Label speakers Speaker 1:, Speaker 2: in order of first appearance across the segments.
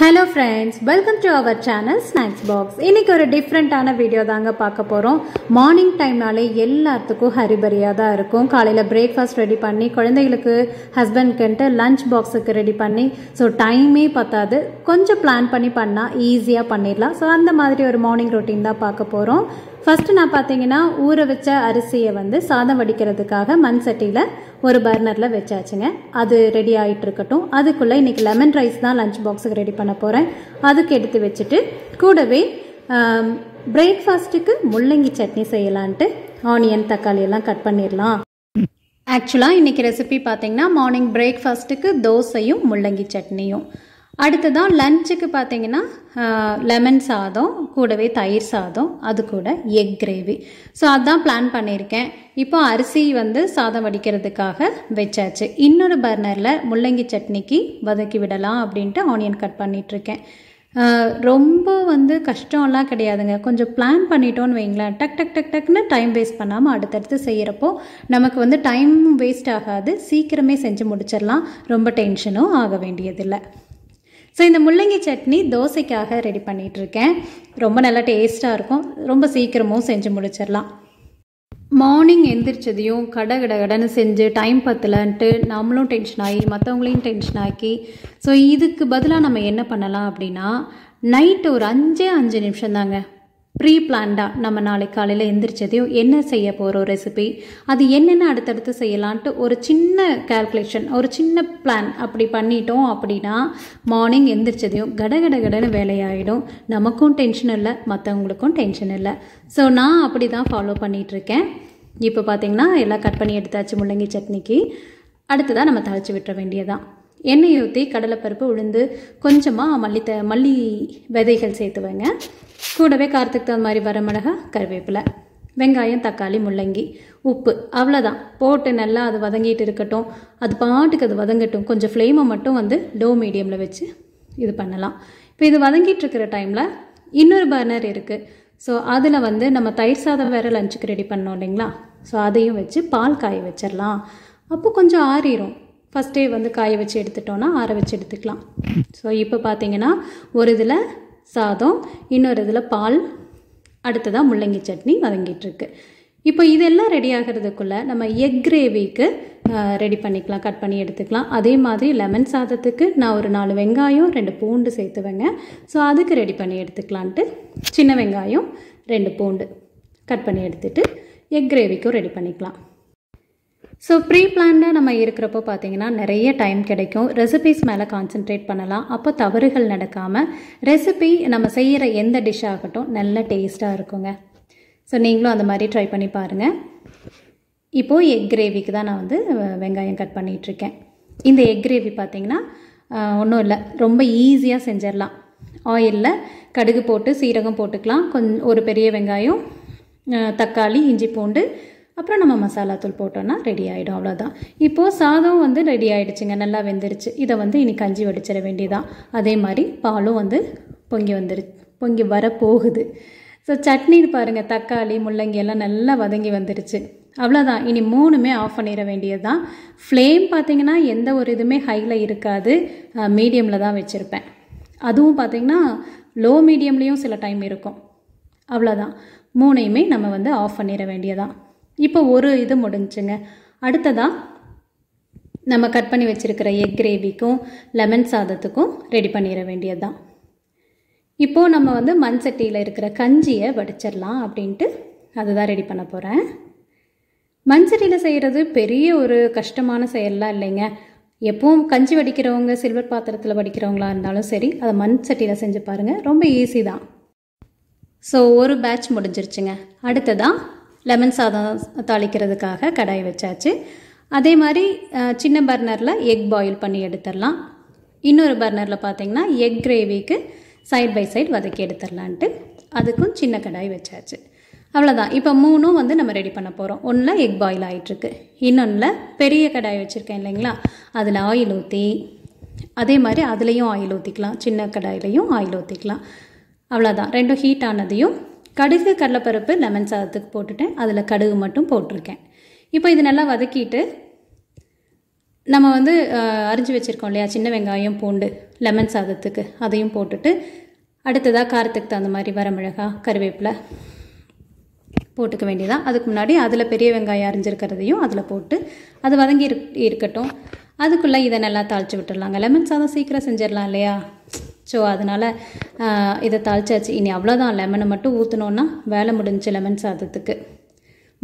Speaker 1: hello friends welcome to our channel snacks box இன்றைக்கி ஒரு டிஃப்ரெண்ட்டான வீடியோ தாங்க பார்க்க போகிறோம் மார்னிங் டைம்னாலே எல்லாத்துக்கும் ஹரிபரியாக தான் இருக்கும் காலையில் பிரேக்ஃபாஸ்ட் ரெடி பண்ணி குழந்தைகளுக்கு ஹஸ்பண்ட்க்குன்ட்டு லஞ்ச் பாக்ஸுக்கு ரெடி பண்ணி ஸோ டைமே பத்தாது கொஞ்சம் பிளான் பண்ணி பண்ணால் ஈஸியாக பண்ணிடலாம் ஸோ அந்த மாதிரி ஒரு மார்னிங் ரொட்டீன் தான் பார்க்க போகிறோம் ஃபஸ்ட்டு நான் பார்த்தீங்கன்னா ஊற வச்ச அரிசியை வந்து சாதம் வடிக்கிறதுக்காக மண் சட்டியில் ஒரு பர்னரில் வச்சாச்சுங்க அது ரெடி ஆகிட்டு இருக்கட்டும் அதுக்குள்ளே இன்றைக்கி லெமன் ரைஸ் தான் லஞ்ச் பாக்ஸுக்கு ரெடி பண்ண போகிறேன் அதுக்கு எடுத்து வச்சுட்டு கூடவே பிரேக்ஃபாஸ்ட்டுக்கு முள்ளங்கி சட்னி செய்யலான்ட்டு ஆனியன் தக்காளி எல்லாம் கட் பண்ணிடலாம் ஆக்சுவலாக இன்றைக்கி ரெசிபி பார்த்திங்கன்னா மார்னிங் பிரேக்ஃபாஸ்ட்டுக்கு தோசையும் முள்ளங்கி சட்னியும் அடுத்ததான் லஞ்சுக்கு பார்த்தீங்கன்னா லெமன் சாதம் கூடவே தயிர் சாதம் அது கூட எக் கிரேவி ஸோ அதுதான் பிளான் பண்ணியிருக்கேன் இப்போ அரிசி வந்து சாதம் வடிக்கிறதுக்காக வச்சாச்சு இன்னொரு பர்னரில் முள்ளங்கி சட்னிக்கு வதக்கி விடலாம் அப்படின்ட்டு ஆனியன் கட் பண்ணிகிட்ருக்கேன் ரொம்ப வந்து கஷ்டம்லாம் கிடையாதுங்க கொஞ்சம் பிளான் பண்ணிட்டோன்னு வைங்களேன் டக் டக் டக் டக்னு டைம் வேஸ்ட் பண்ணாமல் அடுத்தடுத்து செய்கிறப்போ நமக்கு வந்து டைம் வேஸ்ட் ஆகாது சீக்கிரமே செஞ்சு முடிச்சிடலாம் ரொம்ப டென்ஷனும் ஆக வேண்டியதில்லை ஸோ இந்த முள்ளங்கி சட்னி தோசைக்காக ரெடி பண்ணிகிட்ருக்கேன் ரொம்ப நல்லா டேஸ்ட்டாக இருக்கும் ரொம்ப சீக்கிரமும் செஞ்சு முடிச்சிடலாம் மார்னிங் எந்திரிச்சதையும் கட கட கடன்னு செஞ்சு டைம் பத்தலன்ட்டு நம்மளும் டென்ஷன் ஆகி மற்றவங்களையும் டென்ஷன் ஆக்கி ஸோ இதுக்கு பதிலாக நம்ம என்ன பண்ணலாம் அப்படின்னா நைட்டு ஒரு அஞ்சே அஞ்சு நிமிஷம் தாங்க ப்ரீ பிளான்டாக நம்ம நாளை காலையில் எந்திரிச்சதையும் என்ன செய்ய போகிறோம் ரெசிபி அது என்னென்ன அடுத்தடுத்து செய்யலான்ட்டு ஒரு சின்ன கேல்குலேஷன் ஒரு சின்ன பிளான் அப்படி பண்ணிட்டோம் அப்படின்னா மார்னிங் எந்திரிச்சதையும் கட கட கடன்னு வேலையாயிடும் நமக்கும் டென்ஷன் இல்லை மற்றவங்களுக்கும் டென்ஷன் இல்லை ஸோ நான் அப்படி தான் ஃபாலோ பண்ணிகிட்ருக்கேன் இப்போ பார்த்திங்கன்னா எல்லாம் கட் பண்ணி எடுத்தாச்சு முள்ளங்கி சட்னிக்கு அடுத்ததாக நம்ம தாளித்து விட்டுற வேண்டியதான் எண்ணெய் ஊற்றி கடலைப்பருப்பு உளுந்து கொஞ்சமாக மல்லி த மல்லி விதைகள் சேர்த்துவேங்க கூடவே காரத்துக்கு தகுந்த மாதிரி வர மிளகா கருவேப்பிலை வெங்காயம் தக்காளி முள்ளங்கி உப்பு அவ்வளோதான் போட்டு நல்லா அது வதங்கிட்டு இருக்கட்டும் அது பாட்டுக்கு அது வதங்கட்டும் கொஞ்சம் ஃப்ளேமை மட்டும் வந்து லோ மீடியமில் வச்சு இது பண்ணலாம் இப்போ இது வதங்கிட்டு இருக்கிற டைமில் இன்னொரு பர்னர் இருக்குது ஸோ அதில் வந்து நம்ம தயிர் சாதம் வேறு லஞ்சுக்கு ரெடி பண்ணோம் இல்லைங்களா ஸோ அதையும் வச்சு பால் காய வச்சிடலாம் அப்போ கொஞ்சம் ஆறிடும் ஃபஸ்ட்டே வந்து காய வச்சு எடுத்துட்டோன்னா ஆற வச்சு எடுத்துக்கலாம் ஸோ இப்போ பார்த்தீங்கன்னா ஒரு இதில் சாதம் இன்னொரு இதில் பால் அடுத்ததாக முள்ளங்கி சட்னி வதங்கிட்டுருக்கு இப்போ இதெல்லாம் ரெடி ஆகிறதுக்குள்ளே நம்ம எக் கிரேவிக்கு ரெடி பண்ணிக்கலாம் கட் பண்ணி எடுத்துக்கலாம் அதே மாதிரி லெமன் சாதத்துக்கு நான் ஒரு நாலு வெங்காயம் ரெண்டு பூண்டு சேர்த்துவேங்க ஸோ அதுக்கு ரெடி பண்ணி எடுத்துக்கலான்ட்டு சின்ன வெங்காயம் ரெண்டு பூண்டு கட் பண்ணி எடுத்துகிட்டு எக் கிரேவிக்கும் ரெடி பண்ணிக்கலாம் ஸோ ப்ரீ பிளான்டாக நம்ம இருக்கிறப்போ பார்த்தீங்கன்னா நிறைய டைம் கிடைக்கும் ரெசிபிஸ் மேலே கான்சென்ட்ரேட் பண்ணலாம் அப்போ தவறுகள் நடக்காமல் ரெசிபி நம்ம செய்கிற எந்த டிஷ் ஆகட்டும் நல்ல டேஸ்ட்டாக இருக்குங்க ஸோ நீங்களும் அந்த மாதிரி ட்ரை பண்ணி பாருங்கள் இப்போது எக் கிரேவிக்கு தான் நான் வந்து வெங்காயம் கட் பண்ணிகிட்ருக்கேன் இந்த எக் கிரேவி பார்த்திங்கன்னா ஒன்றும் இல்லை ரொம்ப ஈஸியாக செஞ்சிடலாம் ஆயிலில் கடுகு போட்டு சீரகம் போட்டுக்கலாம் கொஞ்சம் ஒரு பெரிய வெங்காயம் தக்காளி இஞ்சி பூண்டு அப்புறம் நம்ம மசாலா தூள் போட்டோன்னா ரெடி ஆகிடும் அவ்வளோதான் இப்போது சாதம் வந்து ரெடி ஆகிடுச்சுங்க நல்லா வெந்துருச்சு இதை வந்து இனி கஞ்சி வடிச்சிட வேண்டியதான் அதே மாதிரி பாலும் வந்து பொங்கி வந்துரு பொங்கி வர போகுது ஸோ சட்னி பாருங்கள் தக்காளி முள்ளங்கி எல்லாம் நல்லா வதங்கி வந்துருச்சு அவ்வளோதான் இனி மூணுமே ஆஃப் பண்ணிட வேண்டியது தான் ஃப்ளேம் பார்த்திங்கன்னா எந்த ஒரு இதுவுமே ஹையில் இருக்காது மீடியமில் தான் வச்சுருப்பேன் அதுவும் பார்த்திங்கன்னா லோ மீடியம்லேயும் சில டைம் இருக்கும் அவ்வளோதான் மூணையுமே நம்ம வந்து ஆஃப் பண்ணிட வேண்டியதான் இப்போ ஒரு இது முடிஞ்சுங்க அடுத்ததாக நம்ம கட் பண்ணி வச்சுருக்கிற எக் கிரேவிக்கும் லெமன் சாதத்துக்கும் ரெடி பண்ணிட வேண்டியது தான் இப்போது நம்ம வந்து மண் சட்டியில் இருக்கிற கஞ்சியை வடிச்சிடலாம் அப்படின்ட்டு அதுதான் ரெடி பண்ண போகிறேன் மண் சட்டியில் செய்கிறது பெரிய ஒரு கஷ்டமான செயல்லாம் இல்லைங்க எப்பவும் கஞ்சி வடிக்கிறவங்க சில்வர் பாத்திரத்தில் வடிக்கிறவங்களா இருந்தாலும் சரி அதை மண் சட்டியில் செஞ்சு பாருங்கள் ரொம்ப ஈஸி தான் ஸோ ஒரு பேட்ச் முடிஞ்சிருச்சுங்க அடுத்ததாக லெமன் சாதம் தாளிக்கிறதுக்காக கடாய் வச்சாச்சு அதே மாதிரி சின்ன பர்னரில் எக் பாயில் பண்ணி எடுத்துடலாம் இன்னொரு பர்னரில் பார்த்திங்கன்னா எக் கிரேவிக்கு சைட் பை சைடு வதக்கி எடுத்துடலான்ட்டு அதுக்கும் சின்ன கடாய் வச்சாச்சு அவ்வளோதான் இப்போ மூணும் வந்து நம்ம ரெடி பண்ண போகிறோம் ஒன்றில் எக் பாயில் ஆகிட்டுருக்கு இன்னொன்றில் பெரிய கடாய் வச்சுருக்கேன் இல்லைங்களா அதில் ஆயில் ஊற்றி அதே மாதிரி அதுலேயும் ஆயில் ஊற்றிக்கலாம் சின்ன கடாயிலையும் ஆயில் ஊற்றிக்கலாம் அவ்வளோதான் ரெண்டும் ஹீட் ஆனதையும் கடுகு கடலைப்பருப்பு லெமன் சாதத்துக்கு போட்டுட்டேன் அதில் கடுகு மட்டும் போட்டிருக்கேன் இப்போ இது நல்லா வதக்கிட்டு நம்ம வந்து அரிஞ்சு வச்சுருக்கோம் இல்லையா சின்ன வெங்காயம் பூண்டு லெமன் சாதத்துக்கு அதையும் போட்டுட்டு அடுத்ததாக காரத்துக்கு தகுந்த மாதிரி வரமிளகா கருவேப்பிலை போட்டுக்க வேண்டியதான் அதுக்கு முன்னாடி அதில் பெரிய வெங்காயம் அரிஞ்சிருக்கிறதையும் அதில் போட்டு அது வதங்கி இருக்கட்டும் அதுக்குள்ளே இதை நல்லா தாளித்து விட்டுடலாங்க லெமன் சாதம் சீக்கிரம் செஞ்சிடலாம் இல்லையா ஸோ அதனால் இதை தாளிச்சாச்சு இனி அவ்வளோதான் லெமனை மட்டும் ஊற்றினோன்னா வேலை முடிஞ்சு லெமன் சாதத்துக்கு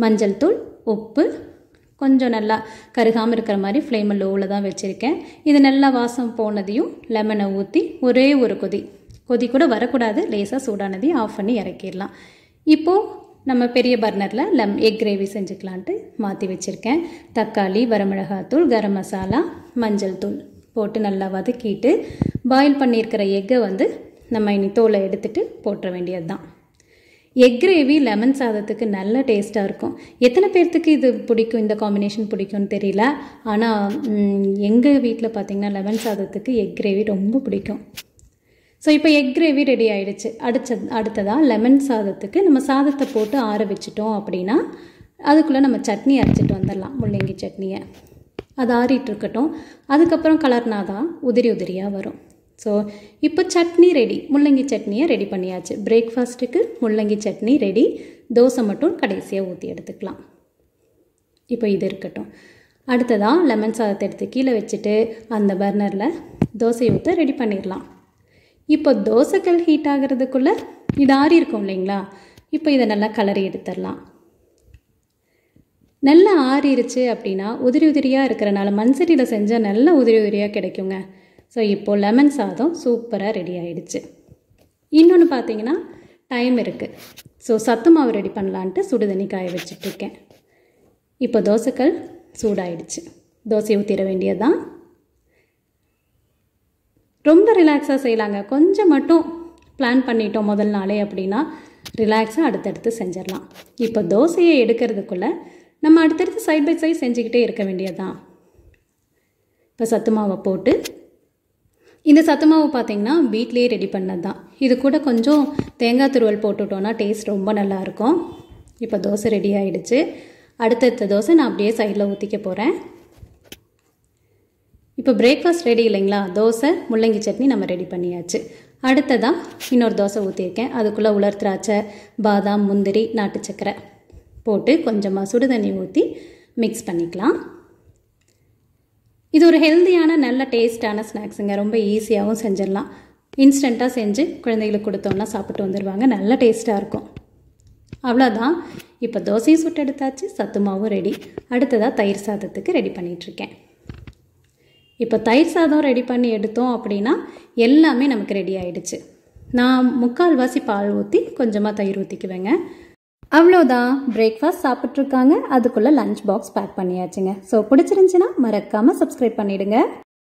Speaker 1: மஞ்சள் தூள் உப்பு கொஞ்சம் நல்லா கருகாமல் இருக்கிற மாதிரி ஃப்ளேமில் லோவில் தான் வச்சுருக்கேன் இது நல்லா வாசம் போனதையும் லெமனை ஊற்றி ஒரே ஒரு கொதி கொதி கூட வரக்கூடாது லேசாக சூடானதையும் ஆஃப் பண்ணி இறக்கிடலாம் இப்போது நம்ம பெரிய பர்னரில் லெம் எக் கிரேவி செஞ்சுக்கலான்ட்டு மாற்றி வச்சுருக்கேன் தக்காளி வரமிளகாத்தூள் கரம் மசாலா மஞ்சள் தூள் போட்டு நல்லா வதக்கிட்டு பாயில் பண்ணியிருக்கிற எக்கை வந்து நம்ம இனி தோலை எடுத்துகிட்டு போட்டுற வேண்டியது தான் எக் கிரேவி லெமன் சாதத்துக்கு நல்ல டேஸ்ட்டாக இருக்கும் எத்தனை பேர்த்துக்கு இது பிடிக்கும் இந்த காம்பினேஷன் பிடிக்கும்னு தெரியல ஆனால் எங்கள் வீட்டில் பார்த்திங்கன்னா லெமன் சாதத்துக்கு எக் கிரேவி ரொம்ப பிடிக்கும் ஸோ இப்போ எக் கிரேவி ரெடி ஆகிடுச்சு அடுத்தது அடுத்ததாக லெமன் சாதத்துக்கு நம்ம சாதத்தை போட்டு ஆற வச்சிட்டோம் அப்படின்னா அதுக்குள்ளே நம்ம சட்னி அரைச்சிட்டு வந்துடலாம் முள்ளங்கி சட்னியை அது ஆறிட்டுருக்கட்டும் அதுக்கப்புறம் கலர்னா தான் உதிரி உதிரியாக வரும் ஸோ இப்போ சட்னி ரெடி முள்ளங்கி சட்னியை ரெடி பண்ணியாச்சு பிரேக்ஃபாஸ்ட்டுக்கு முள்ளங்கி சட்னி ரெடி தோசை மட்டும் கடைசியாக ஊற்றி எடுத்துக்கலாம் இப்போ இது இருக்கட்டும் அடுத்ததாக லெமன் சாதத்தை எடுத்து கீழே வச்சுட்டு அந்த பர்னரில் தோசை ஊற்ற ரெடி பண்ணிடலாம் இப்போ தோசைக்கல் ஹீட் ஆகிறதுக்குள்ளே இது ஆறி இருக்கும் இல்லைங்களா இப்போ இதை நல்லா கலரி எடுத்துடலாம் நல்லா ஆறிடுச்சு அப்படின்னா உதிரி உதிரியாக இருக்கிறனால மண் செஞ்சால் நல்லா உதிரி உதிரியாக கிடைக்குங்க ஸோ இப்போது லெமன் சாதம் சூப்பராக ரெடி ஆகிடுச்சு இன்னொன்று பார்த்தீங்கன்னா டைம் இருக்குது ஸோ சத்து மாவு ரெடி பண்ணலான்ட்டு சுடு தண்ணி காய வச்சுட்ருக்கேன் இப்போ தோசைக்கல் சூடாயிடுச்சு தோசையை ஊற்றிட வேண்டியது தான் ரொம்ப ரிலாக்ஸாக செய்யலாங்க கொஞ்சம் மட்டும் பிளான் பண்ணிட்டோம் முதல் நாளே அப்படின்னா ரிலாக்ஸாக அடுத்தடுத்து செஞ்சிடலாம் இப்போ தோசையை எடுக்கிறதுக்குள்ளே நம்ம அடுத்தடுத்து சைட் பை சைட் செஞ்சுக்கிட்டே இருக்க வேண்டியதுதான் இப்போ சத்து மாவை போட்டு இந்த சத்து மாவு பார்த்திங்கன்னா வீட்லேயே ரெடி பண்ணது தான் இது கூட கொஞ்சம் தேங்காய் துருவல் போட்டுட்டோன்னா டேஸ்ட் ரொம்ப நல்லாயிருக்கும் இப்போ தோசை ரெடி ஆகிடுச்சு அடுத்தடுத்த தோசை நான் அப்படியே சைடில் ஊற்றிக்க போகிறேன் இப்போ பிரேக்ஃபாஸ்ட் ரெடி இல்லைங்களா தோசை முள்ளங்கி சட்னி நம்ம ரெடி பண்ணியாச்சு அடுத்ததாக இன்னொரு தோசை ஊற்றிருக்கேன் அதுக்குள்ளே உலர் திராட்சை பாதாம் முந்திரி நாட்டு சக்கரை போட்டு கொஞ்சமாக சுடு தண்ணி ஊற்றி மிக்ஸ் பண்ணிக்கலாம் இது ஒரு ஹெல்த்தியான நல்ல டேஸ்டான ஸ்நாக்ஸுங்க ரொம்ப ஈஸியாகவும் செஞ்சிடலாம் இன்ஸ்டண்ட்டாக செஞ்சு குழந்தைகளுக்கு கொடுத்தோம்னா சாப்பிட்டு வந்துடுவாங்க நல்ல டேஸ்ட்டாக இருக்கும் அவ்வளோதான் இப்போ தோசையும் சுட்டு எடுத்தாச்சு சத்துமாவும் ரெடி அடுத்ததாக தயிர் சாதத்துக்கு ரெடி பண்ணிகிட்ருக்கேன் இப்போ தயிர் சாதம் ரெடி பண்ணி எடுத்தோம் அப்படின்னா எல்லாமே நமக்கு ரெடி ஆயிடுச்சு நான் முக்கால்வாசி பால் ஊற்றி கொஞ்சமாக தயிர் ஊற்றிக்குவேங்க அவ்வளோதான் பிரேக்ஃபாஸ்ட் சாப்பிட்ருக்காங்க அதுக்குள்ளே லஞ்ச் பாக்ஸ் பேக் பண்ணியாச்சுங்க ஸோ பிடிச்சிருந்துச்சின்னா மறக்காமல் சப்ஸ்கிரைப் பண்ணிவிடுங்க